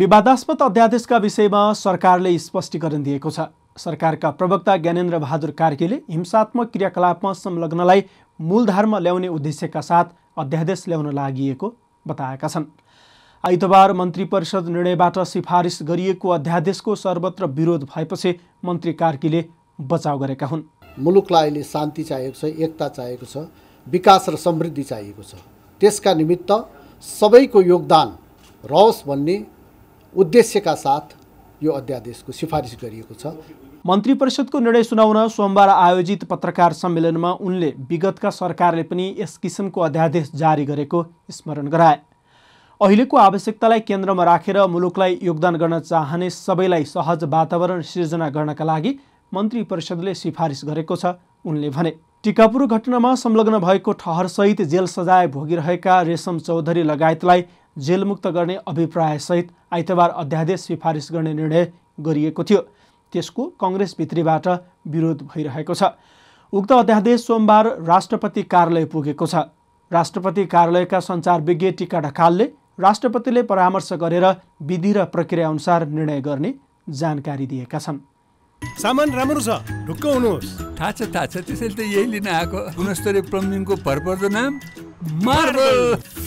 विवादास्पद अध्यादेशका विषयमा सरकारले स्पष्टीकरण दिएको छ सरकारका प्रवक्ता ज्ञानेन्द्र बहादुर कार्कीले हिंसात्मक क्रियाकलापमा संलग्नलाई मूलधारमा ल्याउने उद्देश्यका साथ अध्यादेश ल्याउन लागि बताएका छन् आइतबार मन्त्री परिषद निर्णयबाट सिफारिस गरिएको अध्यादेशको सर्वत्र विरोध भएपछि मन्त्री कार्कीले बचाव गरेका हुन् मुलुकलाई अहिले शान्ति चाहिएको छ एकता चाहिएको छ विकास र समृद्धि चाहिएको छ त्यसका निमित्त सबैको योगदान रहोस् भन्ने उद्देश्यका साथ यो अध्यादेशको सिफारिस गरिएको छ मन्त्री परिषदको निर्णय सुनाउन सोमबार आयोजित पत्रकार सम्मेलनमा उनले विगतका सरकारले पनि यस किसिमको अध्यादेश जारी गरेको स्मरण गराए अहिलेको आवश्यकतालाई केन्द्रमा राखेर मुलुकलाई योगदान गर्न चाहने सबैलाई सहज वातावरण सिर्जना गर्नका लागि मन्त्री परिषदले सिफारिस गरेको छ उनले भने टिकापुर घटनामा संलग्न भएको ठहरसहित जेल सजाय भोगिरहेका रेशम चौधरी लगायतलाई जेलमुक्त गर्ने अभिप्रायसहित आइतबार अध्यादेश सिफारिस गर्ने निर्णय गरिएको थियो त्यसको कङ्ग्रेसभित्रीबाट विरोध भइरहेको छ उक्त अध्यादेश सोमबार राष्ट्रपति कार्यालय पुगेको छ राष्ट्रपति कार्यालयका सञ्चार विज्ञ टिका ढकालले राष्ट्रपतिले परामर्श गरेर विधि र प्रक्रिया अनुसार निर्णय गर्ने जानकारी दिएका छन् सामान राम्रो छ ढुक्क हुनुहोस् थाहा छ थाहा छ त्यसैले त यही लिन आएको गुणस्तरीय प्लम्बिङको भरपर्दो नाम मार्बल